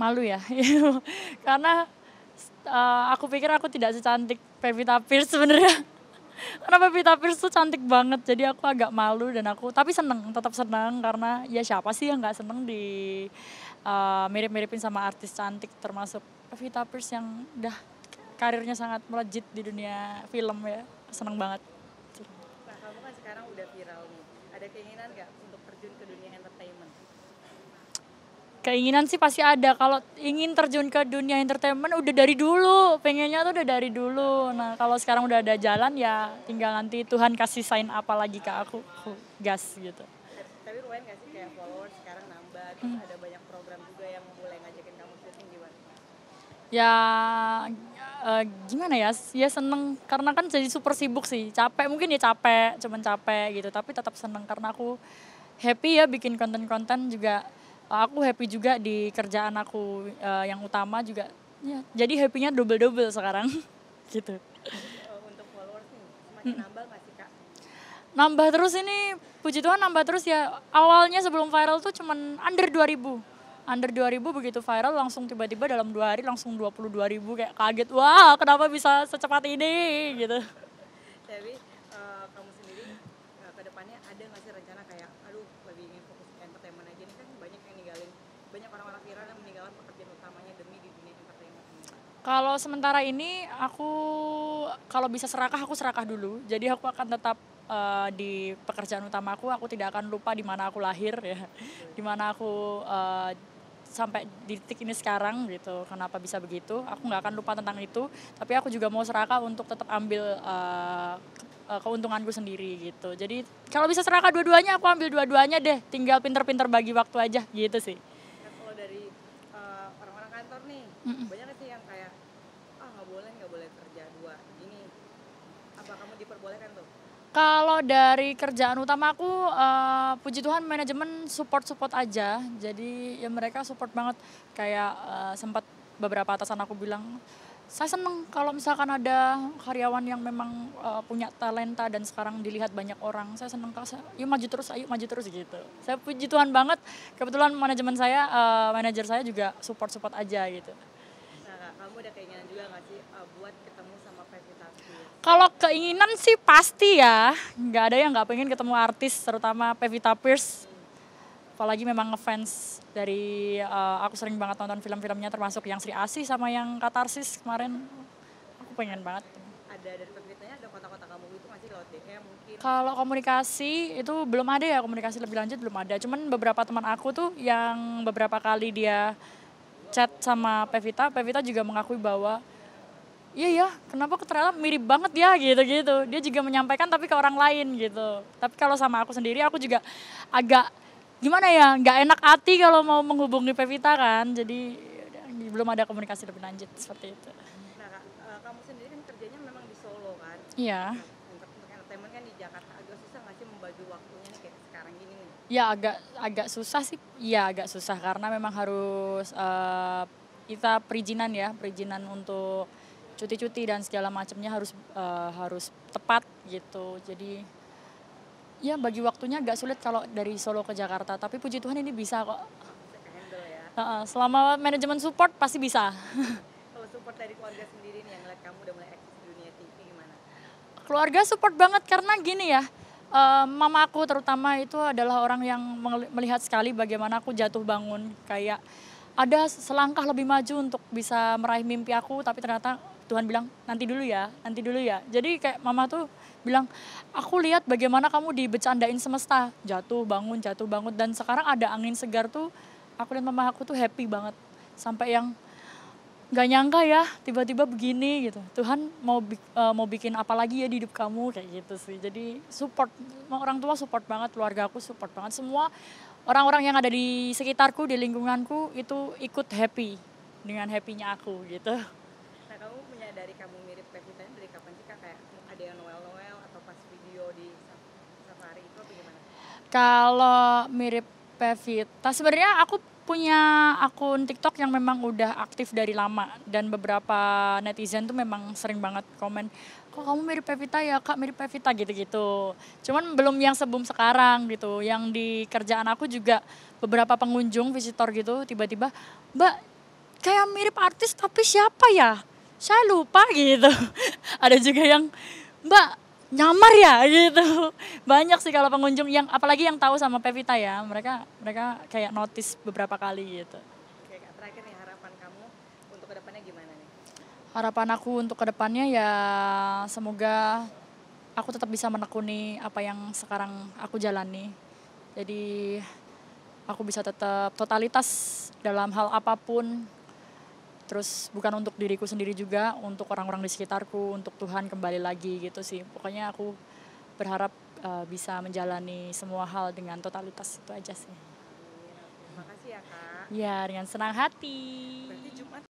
malu ya karena uh, aku pikir aku tidak secantik Pevita Pierce sebenarnya karena Pevita Pierce tuh cantik banget jadi aku agak malu dan aku tapi seneng tetap seneng karena ya siapa sih yang nggak seneng di uh, mirip-miripin sama artis cantik termasuk Pevita Pierce yang udah karirnya sangat melejit di dunia film ya seneng banget. Nah, kamu kan sekarang udah viral nih ada keinginan nggak untuk terjun ke dunia entertainment? keinginan sih pasti ada. Kalau ingin terjun ke dunia entertainment udah dari dulu, pengennya tuh udah dari dulu. Nah kalau sekarang udah ada jalan ya tinggal nanti Tuhan kasih sign apa lagi ke aku, gas gitu. Tapi Ruwen gak sih kayak followers sekarang nambah, terus hmm. ada banyak program juga yang mulai ngajakin kamu syuting gimana? Ya uh, gimana ya ya seneng karena kan jadi super sibuk sih capek mungkin ya capek cuman capek gitu tapi tetap seneng karena aku happy ya bikin konten-konten juga aku happy juga di kerjaan aku uh, yang utama juga ya jadi happynya double double sekarang gitu oh, untuk followers semakin nambah sih kak nambah terus ini puji Tuhan nambah terus ya awalnya sebelum viral tuh cuman under ribu under ribu begitu viral langsung tiba-tiba dalam dua hari langsung 22 ribu kayak kaget wah kenapa bisa secepat ini gitu tapi Kalau sementara ini aku kalau bisa serakah aku serakah dulu. Jadi aku akan tetap uh, di pekerjaan utamaku. Aku tidak akan lupa di mana aku lahir ya, di mana aku uh, sampai di titik ini sekarang gitu. Kenapa bisa begitu? Aku nggak akan lupa tentang itu. Tapi aku juga mau serakah untuk tetap ambil uh, keuntunganku sendiri gitu. Jadi kalau bisa serakah dua-duanya aku ambil dua-duanya deh. Tinggal pinter-pinter bagi waktu aja gitu sih. Nah, kalau dari orang-orang uh, kantor nih, mm -mm. banyak Kalau dari kerjaan utama aku, uh, puji Tuhan manajemen support-support aja. Jadi ya mereka support banget. Kayak uh, sempat beberapa atasan aku bilang, saya seneng kalau misalkan ada karyawan yang memang uh, punya talenta dan sekarang dilihat banyak orang. Saya seneng kalau saya, yuk maju terus, ayo maju terus gitu. Saya puji Tuhan banget. Kebetulan manajemen saya, uh, manajer saya juga support-support aja gitu. Nah, kamu udah keinginan juga nggak sih uh, buat ketemu sama kalau keinginan sih pasti ya, nggak ada yang nggak pengen ketemu artis, terutama Pevita Pierce. Apalagi memang ngefans dari uh, aku sering banget nonton film-filmnya, termasuk yang Sri Asih sama yang Katarsis kemarin. Aku pengen banget. Ada dari Pevitanya ada kota-kota kamu itu masih lewat DM mungkin? Kalau komunikasi itu belum ada ya, komunikasi lebih lanjut belum ada. Cuman beberapa teman aku tuh yang beberapa kali dia chat sama Pevita, Pevita juga mengakui bahwa iya ya kenapa Kutrella mirip banget ya gitu-gitu dia juga menyampaikan tapi ke orang lain gitu tapi kalau sama aku sendiri aku juga agak gimana ya nggak enak hati kalau mau menghubungi Pevita kan jadi yaudah, belum ada komunikasi lebih lanjut seperti itu nah, eh, kamu sendiri kan kerjanya memang di Solo kan iya nah, untuk, untuk entertainment kan di Jakarta agak susah nggak sih membagi waktunya nih kayak sekarang gini nih ya agak agak susah sih iya agak susah karena memang harus uh, kita perizinan ya perizinan untuk cuti-cuti dan segala macamnya harus uh, harus tepat gitu. Jadi ya bagi waktunya agak sulit kalau dari Solo ke Jakarta, tapi puji Tuhan ini bisa kok. Ya. selama manajemen support pasti bisa. kalau support dari keluarga sendiri nih yang ngeliat kamu udah mulai eksis dunia TV gimana? Keluarga support banget karena gini ya, eh, mama aku terutama itu adalah orang yang melihat sekali bagaimana aku jatuh bangun kayak ada selangkah lebih maju untuk bisa meraih mimpi aku tapi ternyata Tuhan bilang nanti dulu ya, nanti dulu ya. Jadi kayak mama tuh bilang, aku lihat bagaimana kamu dibecandain semesta, jatuh bangun, jatuh bangun. Dan sekarang ada angin segar tuh, aku dan mama aku tuh happy banget. Sampai yang gak nyangka ya tiba-tiba begini gitu Tuhan mau uh, mau bikin apa lagi ya di hidup kamu kayak gitu sih jadi support orang tua support banget keluarga aku support banget semua orang-orang yang ada di sekitarku di lingkunganku itu ikut happy dengan happy-nya aku gitu kamu mirip Pevita dari kapan sih kak kayak ada yang Noel Noel atau pas video di safari itu atau gimana? Kalau mirip Pevita sebenarnya aku punya akun TikTok yang memang udah aktif dari lama dan beberapa netizen tuh memang sering banget komen kok kamu mirip Pevita ya kak mirip Pevita gitu-gitu cuman belum yang sebelum sekarang gitu yang di kerjaan aku juga beberapa pengunjung visitor gitu tiba-tiba mbak kayak mirip artis tapi siapa ya saya lupa gitu ada juga yang mbak nyamar ya gitu banyak sih kalau pengunjung yang apalagi yang tahu sama Pevita ya mereka mereka kayak notice beberapa kali gitu Oke, terakhir nih harapan kamu untuk kedepannya gimana nih harapan aku untuk kedepannya ya semoga aku tetap bisa menekuni apa yang sekarang aku jalani jadi aku bisa tetap totalitas dalam hal apapun terus bukan untuk diriku sendiri juga untuk orang-orang di sekitarku untuk Tuhan kembali lagi gitu sih pokoknya aku berharap uh, bisa menjalani semua hal dengan totalitas itu aja sih. Terima kasih ya kak. Ya dengan senang hati. Berarti Jumat